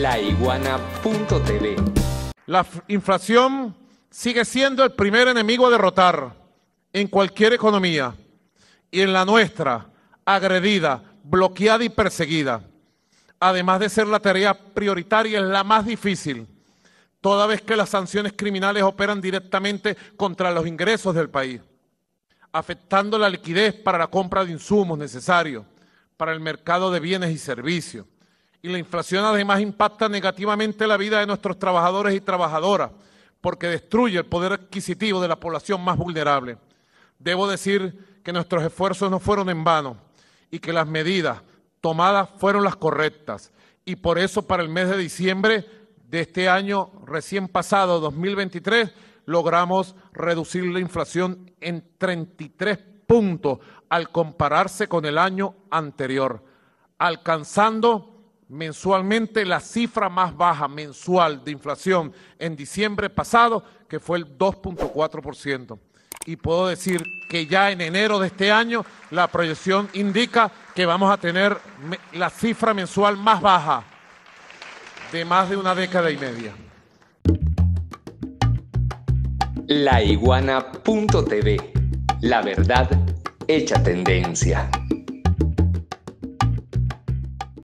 laiguana.tv. La inflación sigue siendo el primer enemigo a derrotar en cualquier economía y en la nuestra, agredida, bloqueada y perseguida. Además de ser la tarea prioritaria, es la más difícil, toda vez que las sanciones criminales operan directamente contra los ingresos del país, afectando la liquidez para la compra de insumos necesarios, para el mercado de bienes y servicios, y la inflación además impacta negativamente la vida de nuestros trabajadores y trabajadoras, porque destruye el poder adquisitivo de la población más vulnerable. Debo decir que nuestros esfuerzos no fueron en vano y que las medidas tomadas fueron las correctas. Y por eso para el mes de diciembre de este año recién pasado, 2023, logramos reducir la inflación en 33 puntos al compararse con el año anterior, alcanzando mensualmente la cifra más baja mensual de inflación en diciembre pasado, que fue el 2.4%. Y puedo decir que ya en enero de este año la proyección indica que vamos a tener la cifra mensual más baja de más de una década y media. La iguana.tv, la verdad hecha tendencia.